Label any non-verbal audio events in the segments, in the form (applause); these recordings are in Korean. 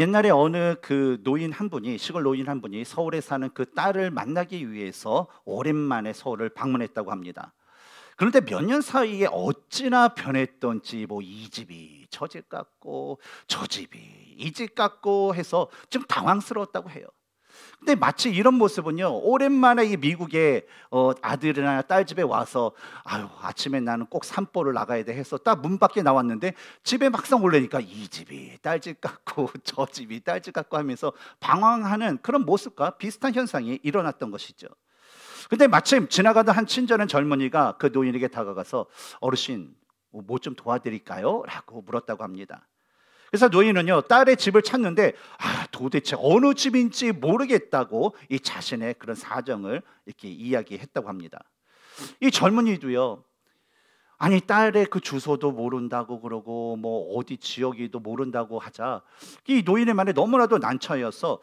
옛날에 어느 그 노인 한 분이 시골 노인 한 분이 서울에 사는 그 딸을 만나기 위해서 오랜만에 서울을 방문했다고 합니다. 그런데 몇 년 사이에 어찌나 변했던지 뭐 이 집이 저 집 같고 저 집이 이 집 같고 해서 좀 당황스러웠다고 해요. 근데 마치 이런 모습은요 오랜만에 이 미국의 어, 아들이나 딸 집에 와서 아유 아침에 나는 꼭 산보를 나가야 돼 해서 딱문 밖에 나왔는데 집에 막상 올래니까 이 집이 딸 집 같고 (laughs) 저 집이 딸 집 같고 하면서 방황하는 그런 모습과 비슷한 현상이 일어났던 것이죠. 근데 마침 지나가던 한 친절한 젊은이가 그 노인에게 다가가서 어르신 뭐 좀 도와드릴까요? 라고 물었다고 합니다. 그래서 노인은요 딸의 집을 찾는데 아 도대체 어느 집인지 모르겠다고 이 자신의 그런 사정을 이렇게 이야기했다고 합니다. 이 젊은이도요 아니 딸의 그 주소도 모른다고 그러고 뭐 어디 지역이도 모른다고 하자 이 노인의 말에 너무나도 난처해서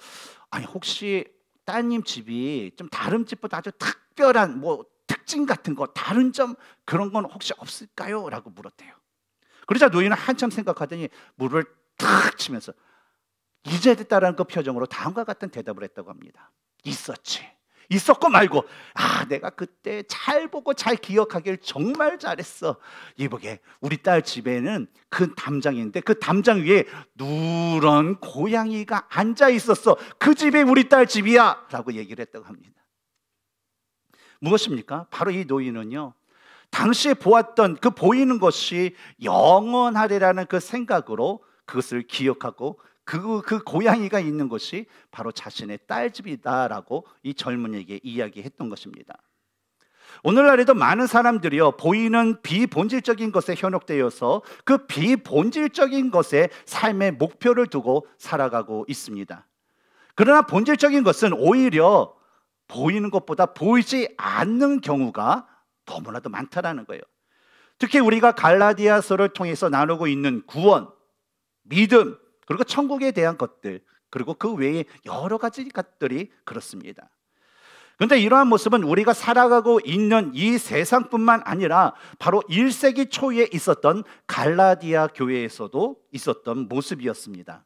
아니 혹시 따님 집이 좀 다른 집보다 아주 특별한 뭐 특징 같은 거 다른 점 그런 건 혹시 없을까요? 라고 물었대요. 그러자 노인은 한참 생각하더니 물을 탁 치면서 이제 됐다라는 그 표정으로 다음과 같은 대답을 했다고 합니다. 있었지. 있었고 말고 아 내가 그때 잘 보고 잘 기억하길 정말 잘했어 이보게 우리 딸 집에는 그 담장인데 그 담장 위에 누런 고양이가 앉아 있었어 그 집이 우리 딸 집이야 라고 얘기를 했다고 합니다 무엇입니까? 바로 이 노인은요 당시에 보았던 그 보이는 것이 영원하리라는 그 생각으로 그것을 기억하고 그, 그 고양이가 있는 것이 바로 자신의 딸집이다라고 이 젊은이에게 이야기했던 것입니다. 오늘날에도 많은 사람들이요 보이는 비본질적인 것에 현혹되어서 그 비본질적인 것에 삶의 목표를 두고 살아가고 있습니다. 그러나 본질적인 것은 오히려 보이는 것보다 보이지 않는 경우가 너무나도 많다라는 거예요. 특히 우리가 갈라디아서를 통해서 나누고 있는 구원, 믿음, 그리고 천국에 대한 것들, 그리고 그 외에 여러 가지 것들이 그렇습니다. 근데 이러한 모습은 우리가 살아가고 있는 이 세상뿐만 아니라 바로 1세기 초에 있었던 갈라디아 교회에서도 있었던 모습이었습니다.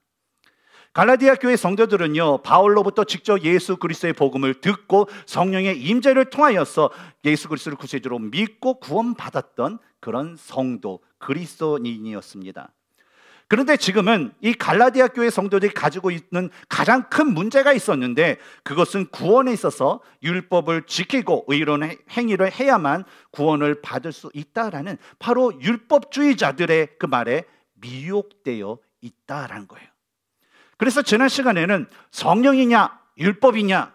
갈라디아 교회 성도들은요 바울로부터 직접 예수 그리스도의 복음을 듣고 성령의 임재를 통하여서 예수 그리스도를 구세주로 믿고 구원받았던 그런 성도 그리스도인이었습니다. 그런데 지금은 이 갈라디아 교회 성도들이 가지고 있는 가장 큰 문제가 있었는데 그것은 구원에 있어서 율법을 지키고 의로운 행위를 해야만 구원을 받을 수 있다라는 바로 율법주의자들의 그 말에 미혹되어 있다라는 거예요. 그래서 지난 시간에는 성령이냐, 율법이냐,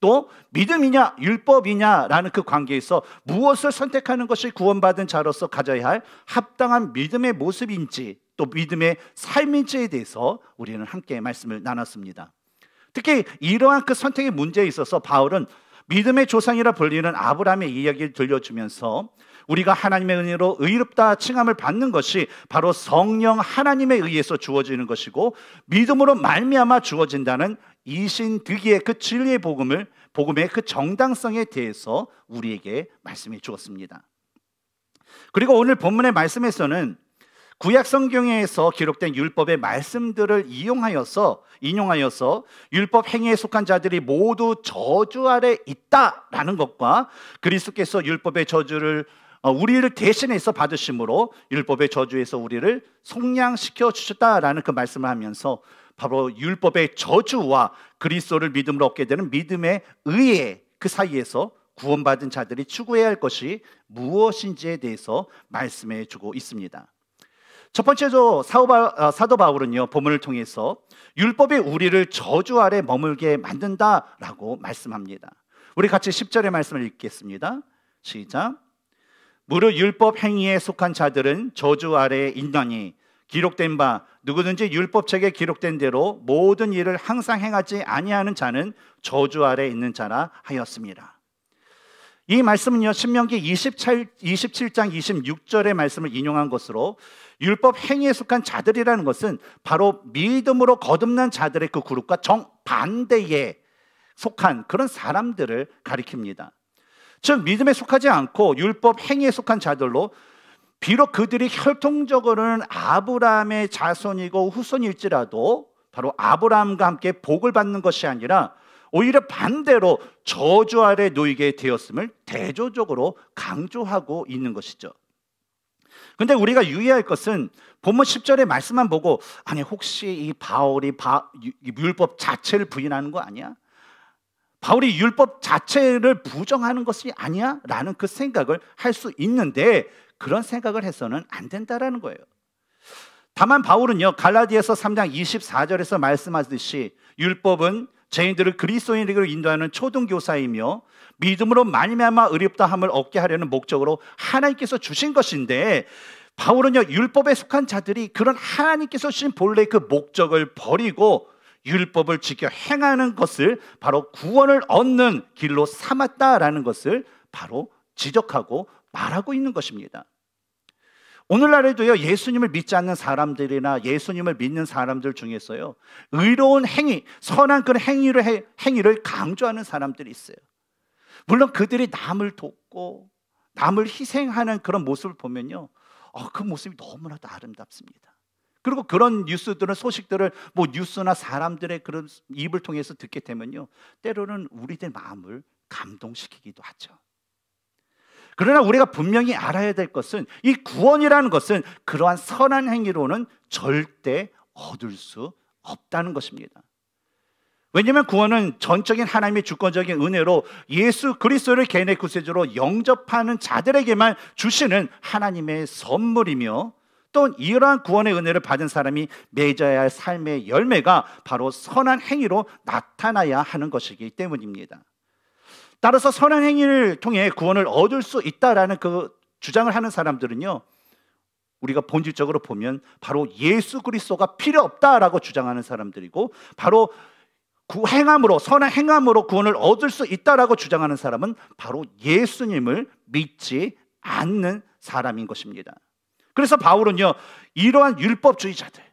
또 믿음이냐, 율법이냐라는 그 관계에서 무엇을 선택하는 것이 구원받은 자로서 가져야 할 합당한 믿음의 모습인지 또 믿음의 삶인지에 대해서 우리는 함께 말씀을 나눴습니다. 특히 이러한 그 선택의 문제에 있어서 바울은 믿음의 조상이라 불리는 아브라함의 이야기를 들려주면서 우리가 하나님의 은혜로 의롭다 칭함을 받는 것이 바로 성령 하나님에 의해서 주어지는 것이고 믿음으로 말미암아 주어진다는 이신득의그 진리의 복음을 복음의 그 정당성에 대해서 우리에게 말씀해 주었습니다. 그리고 오늘 본문의 말씀에서는 구약 성경에서 기록된 율법의 말씀들을 이용하여서 인용하여서 율법 행위에 속한 자들이 모두 저주 아래 있다라는 것과 그리스도께서 율법의 저주를 어, 우리를 대신해서 받으심으로 율법의 저주에서 우리를 속량시켜 주셨다라는 그 말씀을 하면서 바로 율법의 저주와 그리스도를 믿음으로 얻게 되는 믿음의 의의 그 사이에서 구원받은 자들이 추구해야 할 것이 무엇인지에 대해서 말씀해 주고 있습니다. 첫 번째로 사도 어, 바울은요 보문을 통해서 율법이 우리를 저주 아래 머물게 만든다라고 말씀합니다. 우리 같이 10절의 말씀을 읽겠습니다. 시작. 무려 율법 행위에 속한 자들은 저주 아래에 있나니 기록된 바 누구든지 율법책에 기록된 대로 모든 일을 항상 행하지 아니하는 자는 저주 아래 에 있는 자라 하였습니다. 이 말씀은요 신명기 27, 27장 26절의 말씀을 인용한 것으로 율법 행위에 속한 자들이라는 것은 바로 믿음으로 거듭난 자들의 그 그룹과 정반대에 속한 그런 사람들을 가리킵니다. 즉 믿음에 속하지 않고 율법 행위에 속한 자들로 비록 그들이 혈통적으로는 아브라함의 자손이고 후손일지라도 바로 아브라함과 함께 복을 받는 것이 아니라 오히려 반대로 저주 아래 놓이게 되었음을 대조적으로 강조하고 있는 것이죠. 근데 우리가 유의할 것은 본문 10절의 말씀만 보고 아니 혹시 이 바울이 바, 율법 자체를 부인하는 거 아니야? 바울이 율법 자체를 부정하는 것이 아니야? 라는 그 생각을 할 수 있는데 그런 생각을 해서는 안 된다라는 거예요. 다만 바울은요, 갈라디에서 3장 24절에서 말씀하듯이 율법은 죄인들을 그리스도인에게로 인도하는 초등교사이며 믿음으로 말미암아 의롭다함을 얻게 하려는 목적으로 하나님께서 주신 것인데 바울은요 율법에 속한 자들이 그런 하나님께서 주신 본래 그 목적을 버리고 율법을 지켜 행하는 것을 바로 구원을 얻는 길로 삼았다라는 것을 바로 지적하고 말하고 있는 것입니다. 오늘날에도요 예수님을 믿지 않는 사람들이나 예수님을 믿는 사람들 중에서요 의로운 행위, 선한 그런 행위를 행위를 강조하는 사람들이 있어요. 물론 그들이 남을 돕고 남을 희생하는 그런 모습을 보면요, 어, 그 모습이 너무나도 아름답습니다. 그리고 그런 뉴스들은 소식들을 뭐 뉴스나 사람들의 그런 입을 통해서 듣게 되면요. 때로는 우리들 마음을 감동시키기도 하죠. 그러나 우리가 분명히 알아야 될 것은 이 구원이라는 것은 그러한 선한 행위로는 절대 얻을 수 없다는 것입니다. 왜냐하면 구원은 전적인 하나님의 주권적인 은혜로 예수 그리스도를 개인의 구세주로 영접하는 자들에게만 주시는 하나님의 선물이며 또 이러한 구원의 은혜를 받은 사람이 맺어야 할 삶의 열매가 바로 선한 행위로 나타나야 하는 것이기 때문입니다. 따라서 선한 행위를 통해 구원을 얻을 수 있다라는 그 주장을 하는 사람들은요. 우리가 본질적으로 보면 바로 예수 그리스도가 필요 없다라고 주장하는 사람들이고 바로 구 행함으로 선한 행함으로 구원을 얻을 수 있다라고 주장하는 사람은 바로 예수님을 믿지 않는 사람인 것입니다. 그래서 바울은요, 이러한 율법주의자들,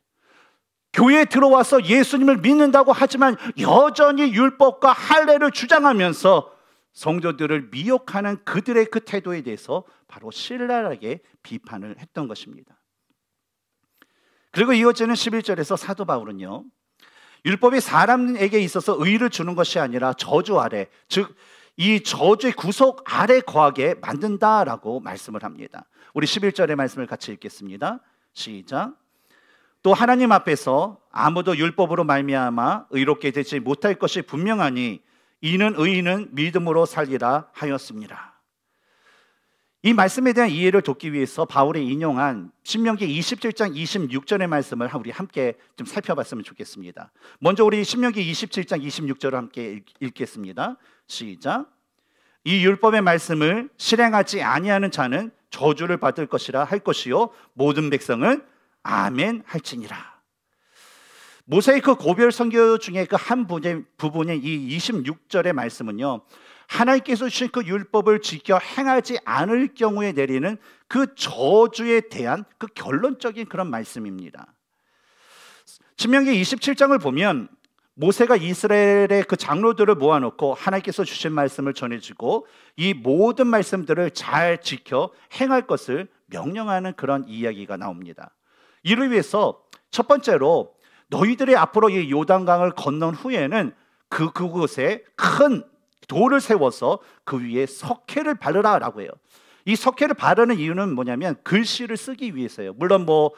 교회에 들어와서 예수님을 믿는다고 하지만 여전히 율법과 할례를 주장하면서 성도들을 미혹하는 그들의 그 태도에 대해서 바로 신랄하게 비판을 했던 것입니다. 그리고 이어지는 11절에서 사도 바울은요. 율법이 사람에게 있어서 의를 주는 것이 아니라 저주 아래 즉이 저주의 구속 아래 거하게 만든다라고 말씀을 합니다. 우리 11절의 말씀을 같이 읽겠습니다. 시작. 또 하나님 앞에서 아무도 율법으로 말미암아 의롭게 되지 못할 것이 분명하니 이는 의인은 믿음으로 살리라 하였습니다. 이 말씀에 대한 이해를 돕기 위해서 바울이 인용한 신명기 27장 26절의 말씀을 우리 함께 좀 살펴봤으면 좋겠습니다. 먼저 우리 신명기 27장 26절을 함께 읽, 겠습니다 시작. 이 율법의 말씀을 실행하지 아니하는 자는 저주를 받을 것이라 할 것이요 모든 백성은 아멘 할지니라. 모세이크 그 고별 성교 중에 그 한 부분의 이 26절의 말씀은요. 하나님께서 주신 그 율법을 지켜 행하지 않을 경우에 내리는 그 저주에 대한 그 결론적인 그런 말씀입니다. 신명기 27장을 보면 모세가 이스라엘의 그 장로들을 모아놓고 하나님께서 주신 말씀을 전해주고 이 모든 말씀들을 잘 지켜 행할 것을 명령하는 그런 이야기가 나옵니다. 이를 위해서 첫 번째로 너희들이 앞으로 이 요단강을 건넌 후에는 그 그곳에 큰 돌을 세워서 그 위에 석회를 바르라라고 해요. 이 석회를 바르는 이유는 뭐냐면 글씨를 쓰기 위해서예요. 물론 뭐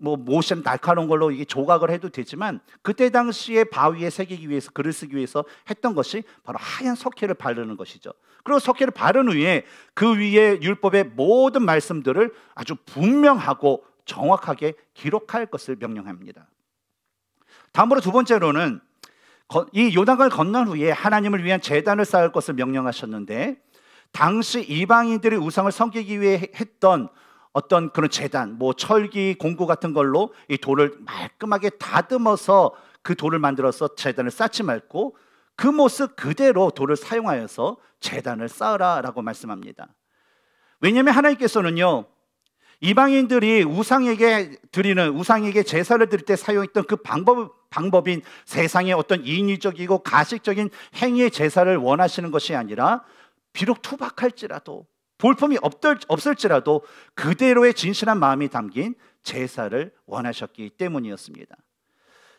뭐 모션 날카로운 걸로 이게 조각을 해도 되지만 그때 당시에 바위에 새기기 위해서 글을 쓰기 위해서 했던 것이 바로 하얀 석회를 바르는 것이죠. 그리고 석회를 바른 후에 그 위에 율법의 모든 말씀들을 아주 분명하고 정확하게 기록할 것을 명령합니다. 다음으로 두 번째로는 이 요단강을 건넌 후에 하나님을 위한 제단을 쌓을 것을 명령하셨는데 당시 이방인들이 우상을 섬기기 위해 했던 어떤 그런 재단, 뭐 철기, 공구 같은 걸로 이 돌을 말끔하게 다듬어서 그 돌을 만들어서 재단을 쌓지 말고 그 모습 그대로 돌을 사용하여서 재단을 쌓으라라고 말씀합니다. 왜냐하면 하나님께서는요 이방인들이 우상에게 드리는 우상에게 제사를 드릴 때 사용했던 그 방법 방법인 세상의 어떤 인위적이고 가식적인 행위의 제사를 원하시는 것이 아니라 비록 투박할지라도 볼품이 없들, 없을지라도 그대로의 진실한 마음이 담긴 제사를 원하셨기 때문이었습니다.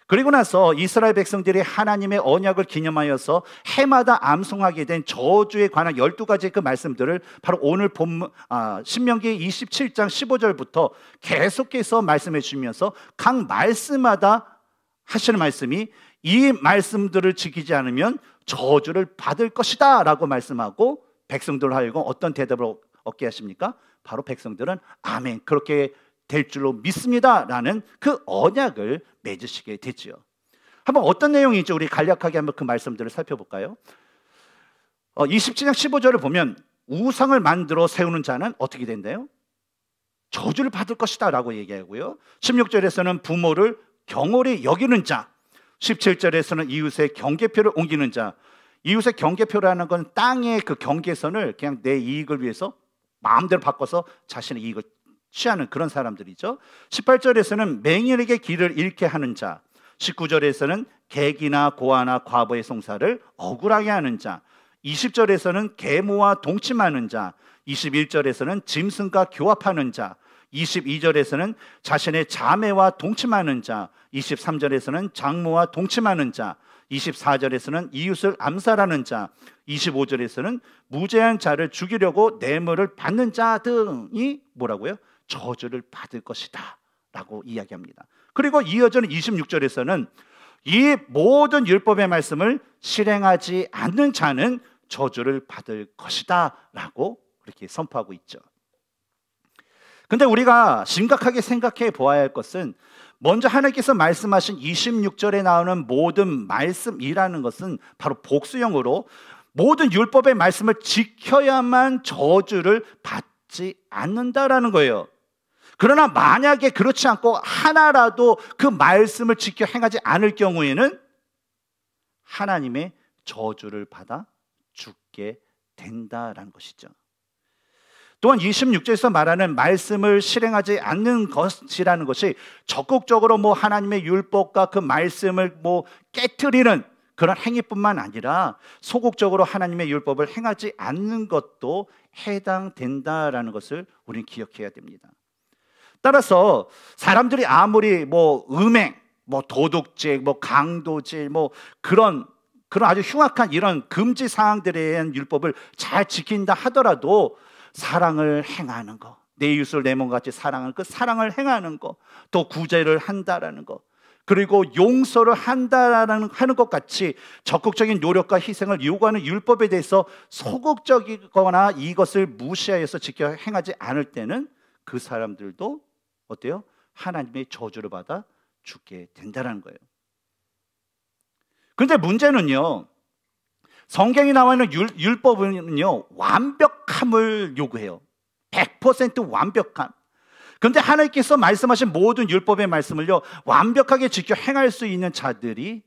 그리고 나서 이스라엘 백성들이 하나님의 언약을 기념하여서 해마다 암송하게 된 저주에 관한 12가지 그 말씀들을 바로 오늘 본 아, 신명기 27장 15절부터 계속해서 말씀해 주면서 각 말씀마다 하시는 말씀이 이 말씀들을 지키지 않으면 저주를 받을 것이다 라고 말씀하고 백성들 하여금 어떤 대답을 얻게 하십니까? 바로 백성들은 아멘 그렇게 될 줄로 믿습니다라는 그 언약을 맺으시게 되지요. 한번 어떤 내용인지 우리 간략하게 한번 그 말씀들을 살펴볼까요? 어, 27장 15절을 보면 우상을 만들어 세우는 자는 어떻게 된대요? 저주를 받을 것이다 라고 얘기하고요 16절에서는 부모를 경홀히 여기는 자 17절에서는 이웃의 경계표를 옮기는 자 이웃의 경계표라는 건 땅의 그 경계선을 그냥 내 이익을 위해서 마음대로 바꿔서 자신의 이익을 취하는 그런 사람들이죠. 18절에서는 맹인에게 길을 잃게 하는 자, 19절에서는 객이나 고아나 과부의 송사를 억울하게 하는 자, 20절에서는 계모와 동침하는 자, 21절에서는 짐승과 교합하는 자, 22절에서는 자신의 자매와 동침하는 자, 23절에서는 장모와 동침하는 자, 24절에서는 이웃을 암살하는 자, 25절에서는 무죄한 자를 죽이려고 뇌물을 받는 자 등이 뭐라고요? 저주를 받을 것이다. 라고 이야기합니다. 그리고 이어지는 26절에서는 이 모든 율법의 말씀을 실행하지 않는 자는 저주를 받을 것이다. 라고 그렇게 선포하고 있죠. 근데 우리가 심각하게 생각해 보아야 할 것은 먼저 하나님께서 말씀하신 26절에 나오는 모든 말씀이라는 것은 바로 복수형으로 모든 율법의 말씀을 지켜야만 저주를 받지 않는다라는 거예요. 그러나 만약에 그렇지 않고 하나라도 그 말씀을 지켜 행하지 않을 경우에는 하나님의 저주를 받아 죽게 된다라는 것이죠. 또한 26절에서 말하는 말씀을 실행하지 않는 것이라는 것이 적극적으로 뭐 하나님의 율법과 그 말씀을 뭐 깨뜨리는 그런 행위뿐만 아니라 소극적으로 하나님의 율법을 행하지 않는 것도 해당된다라는 것을 우리는 기억해야 됩니다. 따라서 사람들이 아무리 뭐 음행, 뭐 도둑질, 뭐 강도질, 뭐 그런 그런 아주 흉악한 이런 금지 사항들에 대한 율법을 잘 지킨다 하더라도 사랑을 행하는 것, 내 이웃을 내 몸같이 사랑하는 그 사랑을 행하는 것, 또 구제를 한다라는 것, 그리고 용서를 한다라는 하는 것 같이 적극적인 노력과 희생을 요구하는 율법에 대해서 소극적이거나 이것을 무시하여서 지켜 행하지 않을 때는 그 사람들도 어때요? 하나님의 저주를 받아 죽게 된다는 거예요. 그런데 문제는요. 성경이 나와 있는 율, 법은요 완벽 참을 요구해요. 100%완벽한 그런데 하나님께서 말씀하신 모든 율법의 말씀을요, 완벽하게 지켜 행할 수 있는 자들이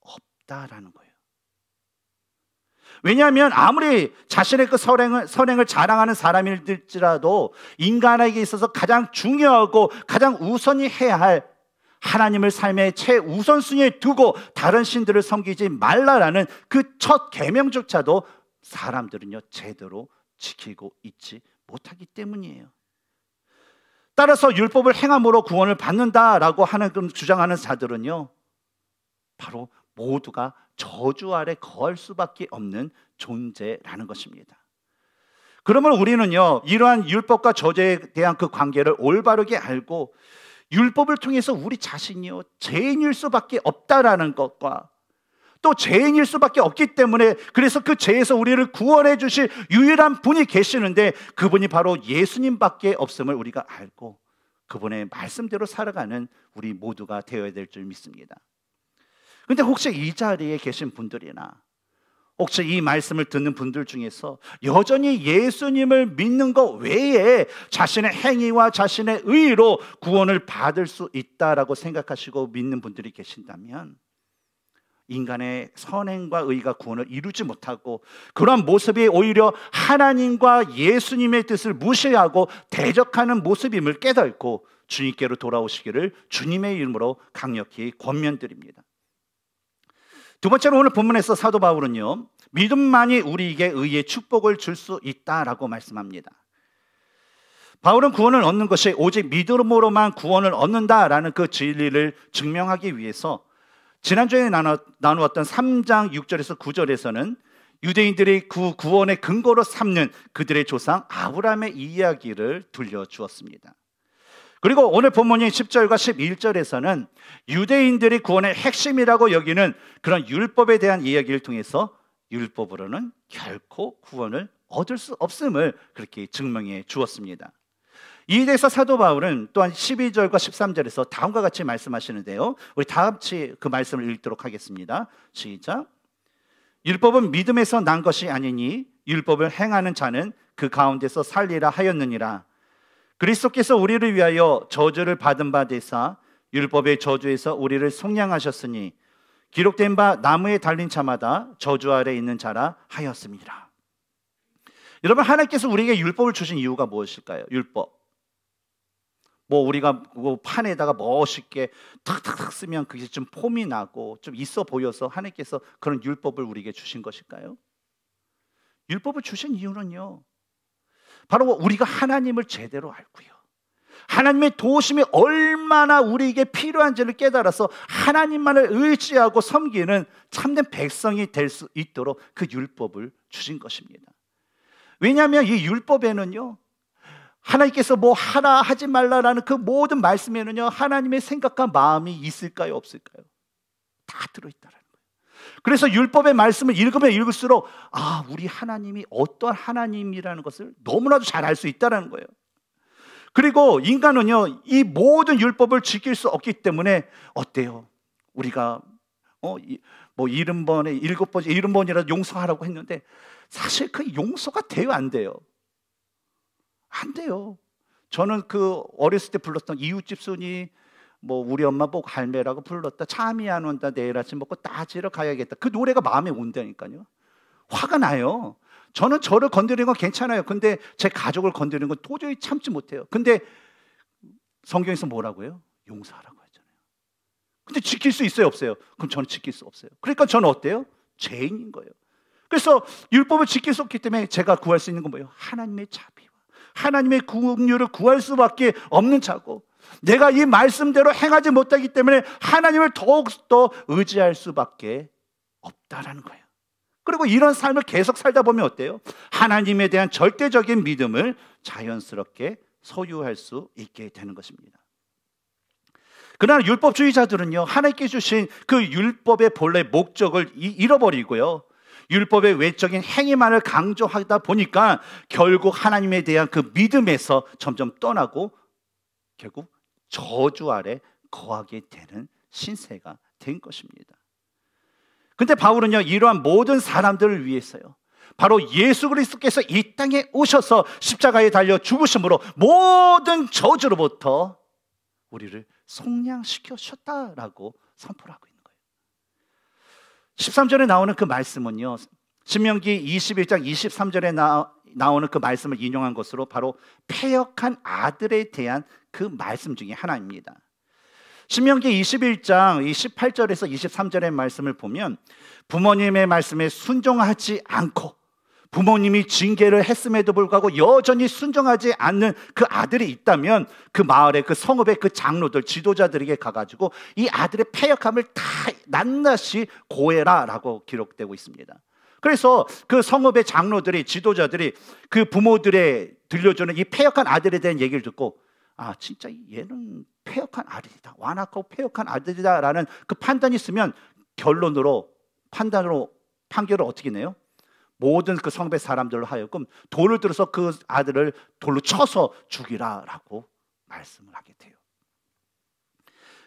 없다라는 거예요. 왜냐하면 아무리 자신의 그 선행을, 선행을 자랑하는 사람일지라도 인간에게 있어서 가장 중요하고 가장 우선이 해야 할 하나님을 삶의 최우선순위에 두고 다른 신들을 섬기지 말라라는 그 첫 계명조차도 사람들은요 제대로 지키고 있지 못하기 때문이에요. 따라서 율법을 행함으로 구원을 받는다라고 하는 주장하는 자들은요. 바로 모두가 저주 아래 거할 수밖에 없는 존재라는 것입니다. 그러면 우리는요, 이러한 율법과 저주에 대한 그 관계를 올바르게 알고 율법을 통해서 우리 자신이요, 죄인일 수밖에 없다라는 것과 또 죄인일 수밖에 없기 때문에 그래서 그 죄에서 우리를 구원해 주실 유일한 분이 계시는데 그분이 바로 예수님밖에 없음을 우리가 알고 그분의 말씀대로 살아가는 우리 모두가 되어야 될 줄 믿습니다. 근데 혹시 이 자리에 계신 분들이나 혹시 이 말씀을 듣는 분들 중에서 여전히 예수님을 믿는 것 외에 자신의 행위와 자신의 의로 구원을 받을 수 있다라고 생각하시고 믿는 분들이 계신다면 인간의 선행과 의가 구원을 이루지 못하고 그런 모습이 오히려 하나님과 예수님의 뜻을 무시하고 대적하는 모습임을 깨닫고 주님께로 돌아오시기를 주님의 이름으로 강력히 권면드립니다. 두 번째로 오늘 본문에서 사도 바울은요. 믿음만이 우리에게 의의 축복을 줄 수 있다라고 말씀합니다. 바울은 구원을 얻는 것이 오직 믿음으로만 구원을 얻는다라는 그 진리를 증명하기 위해서 지난주에 나누, 나누었던 3장 6절에서 9절에서는 유대인들이 그 구원의 근거로 삼는 그들의 조상 아브라함의 이야기를 들려주었습니다. 그리고 오늘 본문인 10절과 11절에서는 유대인들이 구원의 핵심이라고 여기는 그런 율법에 대한 이야기를 통해서 율법으로는 결코 구원을 얻을 수 없음을 그렇게 증명해 주었습니다. 이에 대해서 사도 바울은 또한 12절과 13절에서 다음과 같이 말씀하시는데요. 우리 다 같이 그 말씀을 읽도록 하겠습니다. 시작. 율법은 믿음에서 난 것이 아니니 율법을 행하는 자는 그 가운데서 살리라 하였느니라. 그리스도께서 우리를 위하여 저주를 받은 바 되사 율법의 저주에서 우리를 속량하셨으니 기록된 바 나무에 달린 자마다 저주 아래 있는 자라 하였습니다. 여러분 하나님께서 우리에게 율법을 주신 이유가 무엇일까요? 율법. 뭐 우리가 뭐 판에다가 멋있게 탁탁탁 쓰면 그게 좀 폼이 나고 좀 있어 보여서 하나님께서 그런 율법을 우리에게 주신 것일까요? 율법을 주신 이유는요. 바로 뭐 우리가 하나님을 제대로 알고요. 하나님의 도심이 얼마나 우리에게 필요한지를 깨달아서 하나님만을 의지하고 섬기는 참된 백성이 될 수 있도록 그 율법을 주신 것입니다. 왜냐하면 이 율법에는요 하나님께서 뭐 하나 하지 말라라는 그 모든 말씀에는요, 하나님의 생각과 마음이 있을까요, 없을까요? 다 들어있다라는 거예요. 그래서 율법의 말씀을 읽으면 읽을수록, 아, 우리 하나님이 어떤 하나님이라는 것을 너무나도 잘 알 수 있다라는 거예요. 그리고 인간은요, 이 모든 율법을 지킬 수 없기 때문에, 어때요? 우리가, 어, 뭐, 일흔 번에, 일곱 번째, 일흔 번이라도 용서하라고 했는데, 사실 그 용서가 돼요, 안 돼요? 안 돼요. 저는 그 어렸을 때 불렀던 이웃집 순이 뭐 우리 엄마 보고 갈매라고 불렀다. 참이 안 온다. 내일 아침 먹고 따지러 가야겠다. 그 노래가 마음에 온다니까요. 화가 나요. 저는 저를 건드리는 건 괜찮아요. 근데 제 가족을 건드리는 건 도저히 참지 못해요. 근데 성경에서 뭐라고요? 용서하라고 했잖아요. 근데 지킬 수 있어요, 없어요? 그럼 저는 지킬 수 없어요. 그러니까 저는 어때요? 죄인인 거예요. 그래서 율법을 지킬 수 없기 때문에 제가 구할 수 있는 건 뭐예요? 하나님의 자 하나님의 구원료를 구할 수밖에 없는 자고 내가 이 말씀대로 행하지 못하기 때문에 하나님을 더욱더 의지할 수밖에 없다라는 거예요. 그리고 이런 삶을 계속 살다 보면 어때요? 하나님에 대한 절대적인 믿음을 자연스럽게 소유할 수 있게 되는 것입니다. 그러나 율법주의자들은요, 하나님께 주신 그 율법의 본래 목적을 잃어버리고요, 율법의 외적인 행위만을 강조하다 보니까 결국 하나님에 대한 그 믿음에서 점점 떠나고 결국 저주 아래 거하게 되는 신세가 된 것입니다. 근데 바울은요, 이러한 모든 사람들을 위해서요. 바로 예수 그리스도께서 이 땅에 오셔서 십자가에 달려 죽으심으로 모든 저주로부터 우리를 속량시켜 셨다라고 선포하고 있습니다. 13절에 나오는 그 말씀은요. 신명기 21장 23절에 나, 나오는 그 말씀을 인용한 것으로 바로 폐역한 아들에 대한 그 말씀 중에 하나입니다. 신명기 21장 18절에서 23절의 말씀을 보면 부모님의 말씀에 순종하지 않고 부모님이 징계를 했음에도 불구하고 여전히 순종하지 않는 그 아들이 있다면 그 마을의 그 성읍의 그 장로들 지도자들에게 가가지고 이 아들의 패역함을 다 낱낱이 고해라라고 기록되고 있습니다. 그래서 그 성읍의 장로들이 지도자들이 그 부모들의 들려주는 이 패역한 아들에 대한 얘기를 듣고 아 진짜 얘는 패역한 아들이다 완악하고 패역한 아들이다라는 그 판단이 있으면 결론으로 판단으로 판결을 어떻게 내요? 모든 그 성배 사람들로 하여금 돌을 들어서 그 아들을 돌로 쳐서 죽이라라고 말씀을 하게 돼요.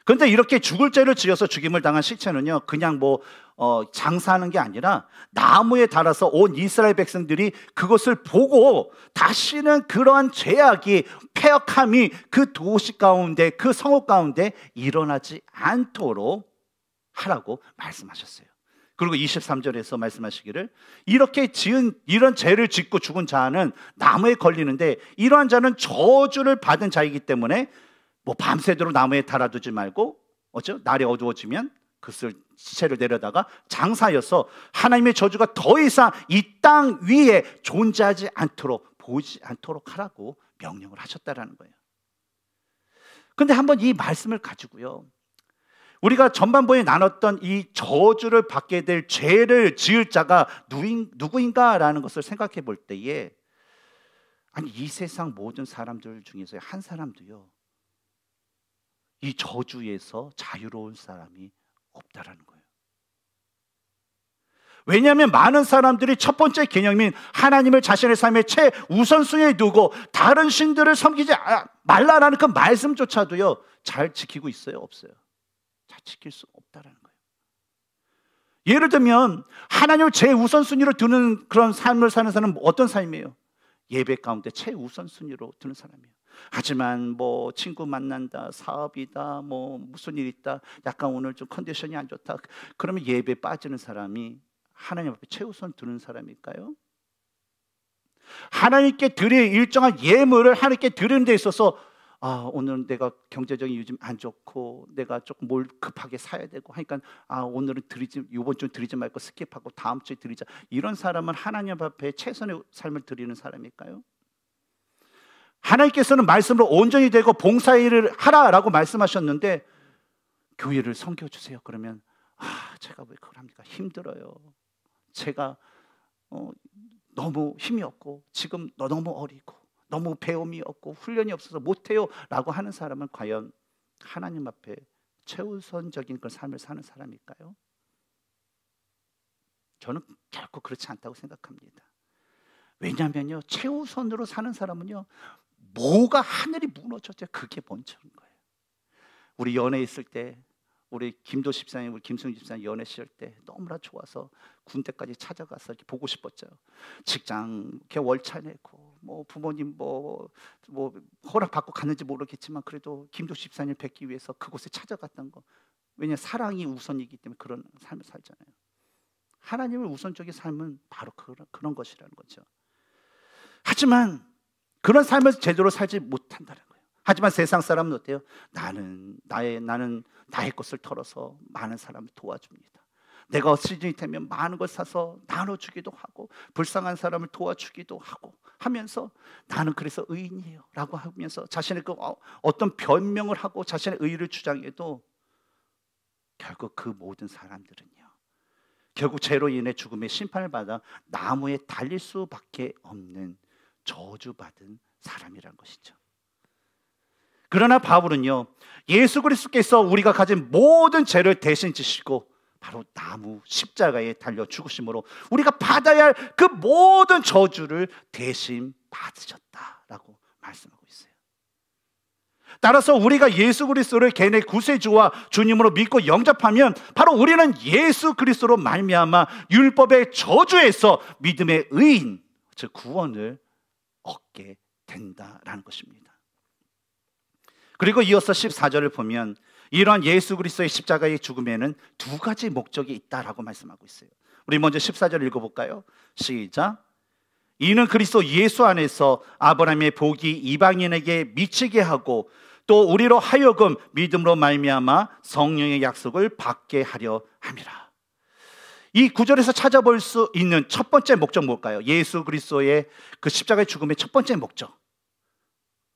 그런데 이렇게 죽을 죄를 지어서 죽임을 당한 시체는요, 그냥 뭐 어, 장사하는 게 아니라 나무에 달아서 온 이스라엘 백성들이 그것을 보고 다시는 그러한 죄악이 폐역함이 그 도시 가운데 그 성읍 가운데 일어나지 않도록 하라고 말씀하셨어요. 그리고 23절에서 말씀하시기를 이렇게 지은 이런 죄를 짓고 죽은 자는 나무에 걸리는데 이러한 자는 저주를 받은 자이기 때문에 뭐 밤새도록 나무에 달아두지 말고 어죠? 날이 어두워지면 그 쓸 시체를 내려다가 장사여서 하나님의 저주가 더 이상 이 땅 위에 존재하지 않도록 보지 않도록 하라고 명령을 하셨다라는 거예요. 근데 한번 이 말씀을 가지고요. 우리가 전반부에 나눴던 이 저주를 받게 될 죄를 지을 자가 누구인가라는 것을 생각해 볼 때에 아니 이 세상 모든 사람들 중에서 한 사람도요 이 저주에서 자유로운 사람이 없다라는 거예요. 왜냐하면 많은 사람들이 첫 번째 개념인 하나님을 자신의 삶의 최우선순위에 두고 다른 신들을 섬기지 아, 말라라는 그 말씀조차도요 잘 지키고 있어요 없어요. 다 지킬 수 없다라는 거예요. 예를 들면 하나님을 제 우선순위로 두는 그런 삶을 사는 사람은 어떤 삶이에요? 예배 가운데 최우선순위로 두는 사람이에요. 하지만 뭐 친구 만난다, 사업이다, 뭐 무슨 일 있다, 약간 오늘 좀 컨디션이 안 좋다. 그러면 예배 빠지는 사람이 하나님 앞에 최우선 두는 사람일까요? 하나님께 드릴 일정한 예물을 하나님께 드리는 데 있어서 아 오늘은 내가 경제적인 요즘 안 좋고 내가 조금 뭘 급하게 사야 되고 하니까 아 오늘은 드리지 이번 주 드리지 말고 스킵하고 다음 주에 드리자 이런 사람은 하나님 앞에 최선의 삶을 드리는 사람일까요? 하나님께서는 말씀으로 온전히 되고 봉사일을 하라라고 말씀하셨는데 교회를 섬겨 주세요 그러면 아 제가 왜 그걸 합니까 힘들어요 제가 어, 너무 힘이 없고 지금 너무 어리고 너무 배움이 없고 훈련이 없어서 못해요라고 하는 사람은 과연 하나님 앞에 최우선적인 그걸 삶을 사는 사람일까요? 저는 결코 그렇지 않다고 생각합니다. 왜냐하면요 최우선으로 사는 사람은요 뭐가 하늘이 무너져도 그게 먼저인 거예요. 우리 연애 있을 때 우리 김도 집사님, 우리 김승 집사님 연애 시절 때 너무나 좋아서 군대까지 찾아가서 이렇게 보고 싶었죠. 직장 월차 내고 뭐 부모님 뭐뭐 뭐 허락 받고 갔는지 모르겠지만 그래도 김조 집사님 뵙기 위해서 그곳에 찾아갔던 거. 왜냐 사랑이 우선이기 때문에 그런 삶을 살잖아요. 하나님을 우선적인 삶은 바로 그런, 그런 것이라는 거죠. 하지만 그런 삶을 제대로 살지 못한다는 거예요. 하지만 세상 사람은 어때요? 나는 나의 나는 나의 것을 털어서 많은 사람을 도와줍니다. 내가 어찌진이 되면 많은 걸 사서 나눠주기도 하고 불쌍한 사람을 도와주기도 하고 하면서 나는 그래서 의인이에요 라고 하면서 자신의 그 어, 어떤 변명을 하고 자신의 의의를 주장해도 결국 그 모든 사람들은요 결국 죄로 인해 죽음의 심판을 받아 나무에 달릴 수밖에 없는 저주받은 사람이란 것이죠 그러나 바울은요 예수 그리스도께서 우리가 가진 모든 죄를 대신 지시고 바로 나무 십자가에 달려 죽으심으로 우리가 받아야 할 그 모든 저주를 대신 받으셨다라고 말씀하고 있어요. 따라서 우리가 예수 그리스도를 개네 구세주와 주님으로 믿고 영접하면 바로 우리는 예수 그리스도로 말미암아 율법의 저주에서 믿음의 의인 즉 구원을 얻게 된다라는 것입니다. 그리고 이어서 14절을 보면 이러한 예수 그리스도의 십자가의 죽음에는 두 가지 목적이 있다라고 말씀하고 있어요. 우리 먼저 14절 읽어 볼까요? 시작. 이는 그리스도 예수 안에서 아브라함의 복이 이방인에게 미치게 하고 또 우리로 하여금 믿음으로 말미암아 성령의 약속을 받게 하려 함이라. 이 구절에서 찾아볼 수 있는 첫 번째 목적 뭘까요? 예수 그리스도의 그 십자가의 죽음의 첫 번째 목적.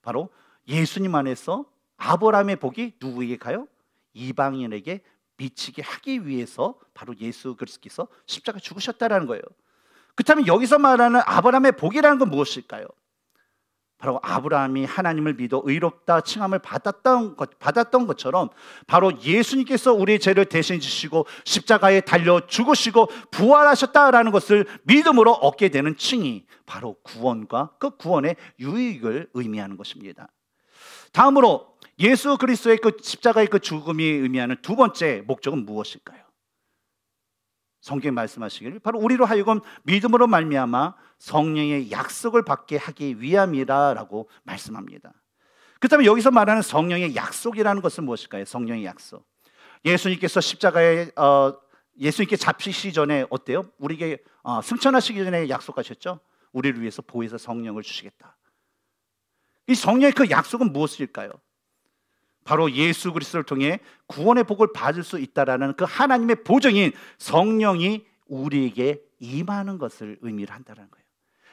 바로 예수님 안에서 아브라함의 복이 누구에게 가요? 이방인에게 미치게 하기 위해서 바로 예수 그리스께서 십자가 죽으셨다라는 거예요. 그렇다면 여기서 말하는 아브라함의 복이라는 건 무엇일까요? 바로 아브라함이 하나님을 믿어 의롭다 칭함을 받았던, 것, 받았던 것처럼 바로 예수님께서 우리의 죄를 대신 지시고 십자가에 달려 죽으시고 부활하셨다라는 것을 믿음으로 얻게 되는 칭이 바로 구원과 그 구원의 유익을 의미하는 것입니다. 다음으로 예수 그리스도의 그 십자가의 그 죽음이 의미하는 두 번째 목적은 무엇일까요? 성경 말씀하시기를 바로 우리로 하여금 믿음으로 말미암아 성령의 약속을 받게 하기 위함이라라고 말씀합니다. 그렇다면 여기서 말하는 성령의 약속이라는 것은 무엇일까요? 성령의 약속. 예수님께서 십자가에 어, 예수님께 잡히시 전에 어때요? 우리에게 어, 승천하시기 전에 약속하셨죠? 우리를 위해서 보혜사 성령을 주시겠다. 이 성령의 그 약속은 무엇일까요? 바로 예수 그리스도를 통해 구원의 복을 받을 수 있다라는 그 하나님의 보증인 성령이 우리에게 임하는 것을 의미를 한다는 거예요.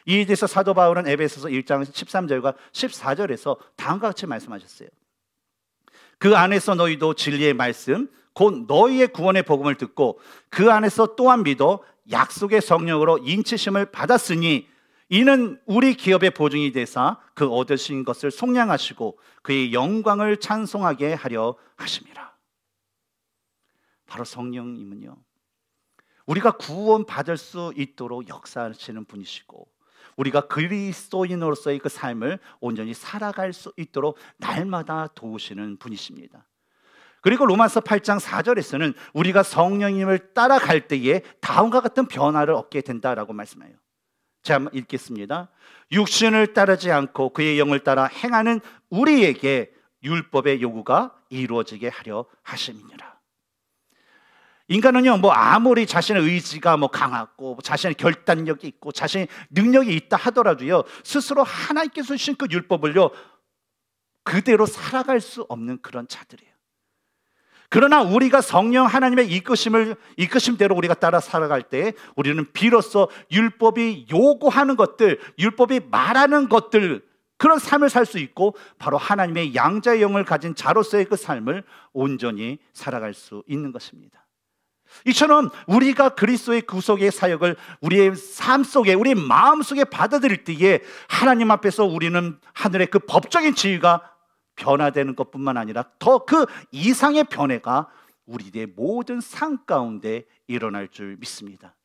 이에 대해서 사도 바울은 에베소서 1장 13절과 14절에서 다음과 같이 말씀하셨어요. 그 안에서 너희도 진리의 말씀 곧 너희의 구원의 복음을 듣고 그 안에서 또한 믿어 약속의 성령으로 인치심을 받았으니 이는 우리 기업의 보증이 되사 그 얻으신 것을 속량하시고 그의 영광을 찬송하게 하려 하심이라. 바로 성령님은요. 우리가 구원받을 수 있도록 역사하시는 분이시고 우리가 그리스도인으로서의 그 삶을 온전히 살아갈 수 있도록 날마다 도우시는 분이십니다. 그리고 로마서 8장 4절에서는 우리가 성령님을 따라갈 때에 다음과 같은 변화를 얻게 된다라고 말씀해요. 제가 읽겠습니다. 육신을 따르지 않고 그의 영을 따라 행하는 우리에게 율법의 요구가 이루어지게 하려 하심이니라. 인간은요, 뭐 아무리 자신의 의지가 뭐 강하고 자신의 결단력이 있고 자신의 능력이 있다 하더라도요, 스스로 하나님께서 주신 그 율법을요, 그대로 살아갈 수 없는 그런 자들이에요. 그러나 우리가 성령 하나님의 이끄심을 이끄심대로 우리가 따라 살아갈 때 우리는 비로소 율법이 요구하는 것들, 율법이 말하는 것들 그런 삶을 살 수 있고 바로 하나님의 양자의 영을 가진 자로서의 그 삶을 온전히 살아갈 수 있는 것입니다. 이처럼 우리가 그리스도의 구속의 사역을 우리의 삶 속에 우리의 마음 속에 받아들일 때에 하나님 앞에서 우리는 하늘의 그 법적인 지위가 변화되는 것뿐만 아니라 더 그 이상의 변화가 우리의 모든 삶 가운데 일어날 줄 믿습니다.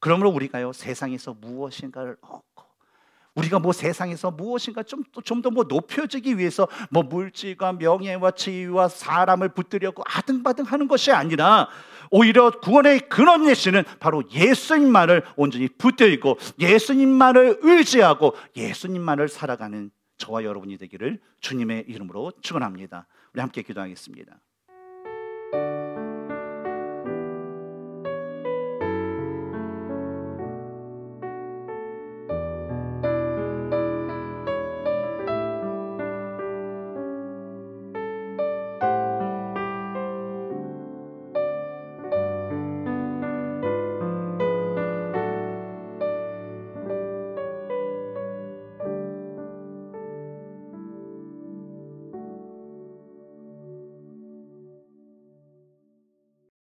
그러므로 우리가요 세상에서 무엇인가를 얻고 우리가 뭐 세상에서 무엇인가 좀좀더 뭐 높여지기 위해서 뭐 물질과 명예와 지위와 사람을 붙들려고 아등바등 하는 것이 아니라 오히려 구원의 근원 예시는 바로 예수님만을 온전히 붙들고 예수님만을 의지하고 예수님만을 살아가는 저와 여러분이 되기를 주님의 이름으로 축원합니다. 우리 함께 기도하겠습니다.